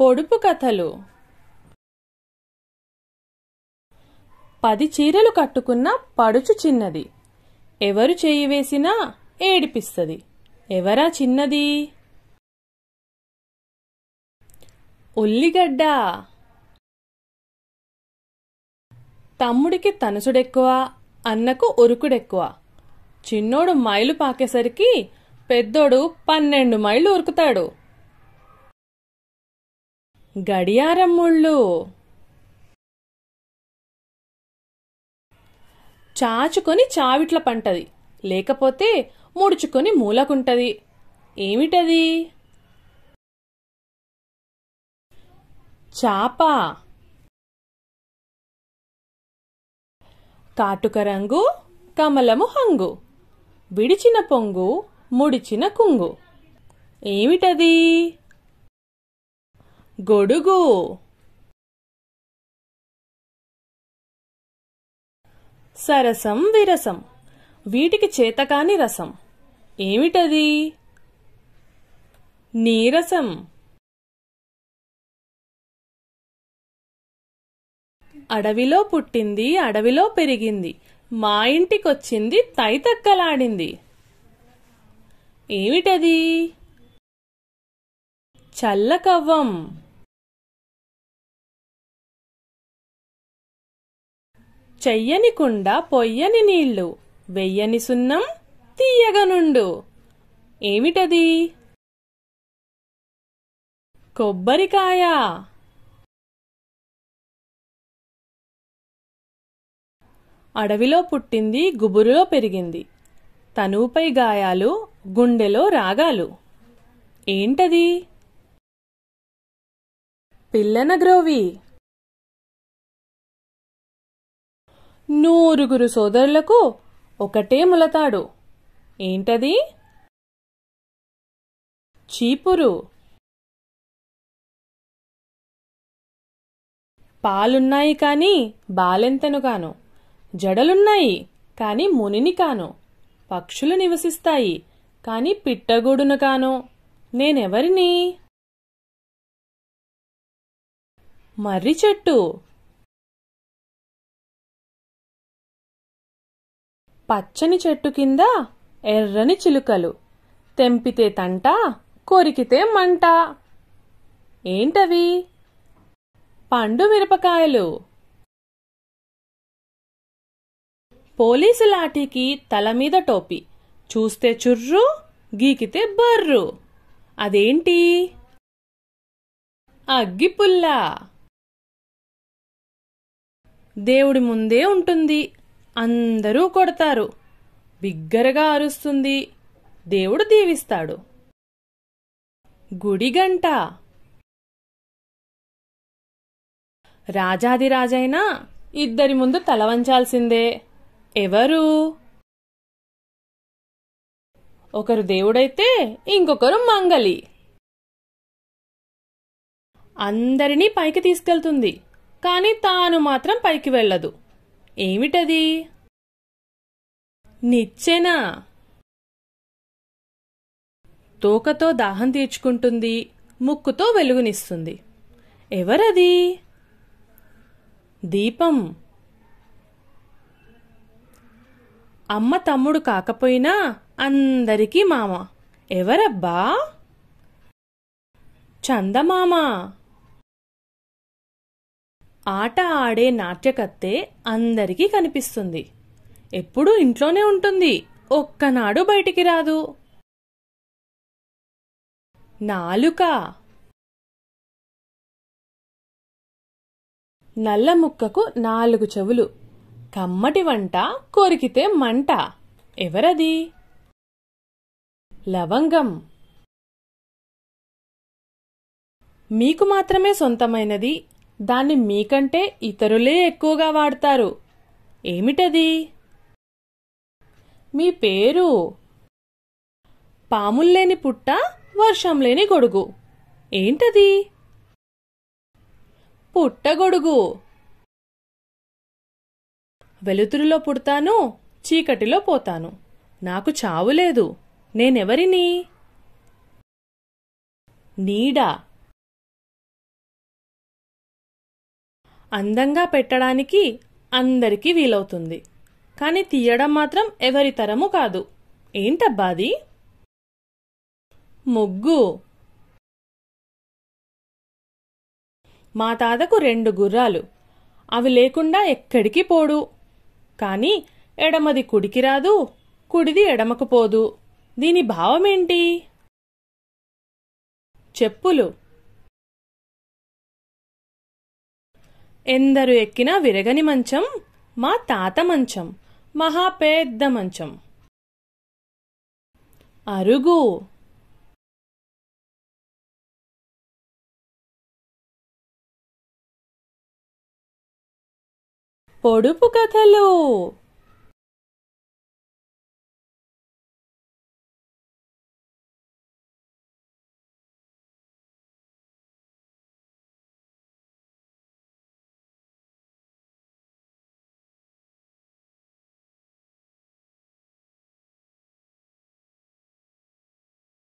పొడుపు కథలు పది చీరలు కట్టుకున్న పడుచు చిన్నది ఎవరు చేయి వేసినా ఏడిపిస్తుంది ఎవరా చిన్నది ఉల్లిగడ్డ తమ్ముడికి తనసుడెక్కువ అన్నకు ఉరుకుడెక్కువ చిన్నోడు మైలు పాకేసరికి పెద్దోడు పన్నెండు మైళ్ళు ఉరుకుతాడు గడియారం ముళ్ళు చాచుకొని చావిట్ల పంటది లేకపోతే ముడుచుకొని మూలకుంటది ఏమిటది చాప కాటుక రంగు కమలము హంగు విడిచిన పొంగు ముడిచిన కుంగు ఏమిటది గొడుగు సరసం విరసం వీటికి చేతకాని రసం ఏమిటది నీరసం అడవిలో పుట్టింది అడవిలో పెరిగింది మా ఇంటికొచ్చింది తైతక్కలాడింది ఏమిటది చల్లకవ్వం చెయ్యని కుండ పొయ్యని నీళ్లు వెయ్యని సున్నం తీయగనుండు ఏమిటది కొబ్బరికాయ అడవిలో పుట్టింది గుబురులో పెరిగింది తనువుపై గాయాలు గుండెలో రాగాలు ఏంటది పిల్లన గ్రోవి నూరుగురు సోదరులకు ఒకటే ములతాడు ఏంటది చీపురు పాలున్నాయి కాని బాలెంతను కాను జడలున్నాయి కాని మునిని కాను పక్షులు నివసిస్తాయి కాని పిట్టగూడును కాను నేనెవరిని మర్రి చెట్టు పచ్చని చెట్టు కింద ఎర్రని చిలుకలు తెంపితే తంట కొరికితే మంట ఏంటవి పండు మిరపకాయలు పోలీసు లాఠీకి తల మీద టోపీ చూస్తే చుర్రు గీకితే బర్రు అదేంటి అగ్గిపుల్లా దేవుడి ముందే ఉంటుంది అందరూ కొడతారు బిగ్గరగా అరుస్తుంది దేవుడు దీవిస్తాడు గుడిగంట రాజాదిరాజైనా ఇద్దరి ముందు తలవంచాల్సిందే ఎవరు ఒకరు దేవుడైతే ఇంకొకరు మంగలి అందరినీ పైకి తీసుకెళ్తుంది కానీ తాను మాత్రం పైకి వెళ్ళదు ఏమిటది నిచ్చెనా తోకతో దాహం తీర్చుకుంటుంది ముక్కుతో వెలుగునిస్తుంది ఎవరది దీపం అమ్మ తమ్ముడు కాకపోయినా అందరికీ మామ ఎవరబ్బా చందమామ ఆట ఆడే నాట్యకత్తె అందరికీ కనిపిస్తుంది ఎప్పుడూ ఇంట్లోనే ఉంటుంది ఒక్కనాడు బయటికి రాదు నాలుక నల్ల ముక్కకు నాలుగు చెవులు కమ్మటి వంట కొరికితే మంట ఎవరది లవంగం మీకు మాత్రమే సొంతమైనది దాన్ని మీకంటే ఇతరులే ఎక్కువగా వాడతారు ఏమిటది మీ పేరు పాముల్లేని పుట్ట వర్షం లేని గొడుగు ఏంటది పుట్టగొడుగు వెలుతురులో పుడతాను చీకటిలో పోతాను నాకు చావు లేదు నేనెవరిని నీడా అందంగా పెట్టడానికి అందరికీ వీలవుతుంది కానీ తీయడం మాత్రం ఎవరి తరము కాదు ఏంటబ్బాది ముగ్గు మా తాతకు రెండు గుర్రాలు అవి లేకుండా ఎక్కడికి పోడు కానీ ఎడమది కుడికి రాదు కుడిది ఎడమకు పోదు దీని భావమేంటి చెప్పులు ఎందరు ఎక్కిన విరగని మంచం మా తాత మంచం మహా పెద్ద మంచం అరుగు పొడుపు కథలు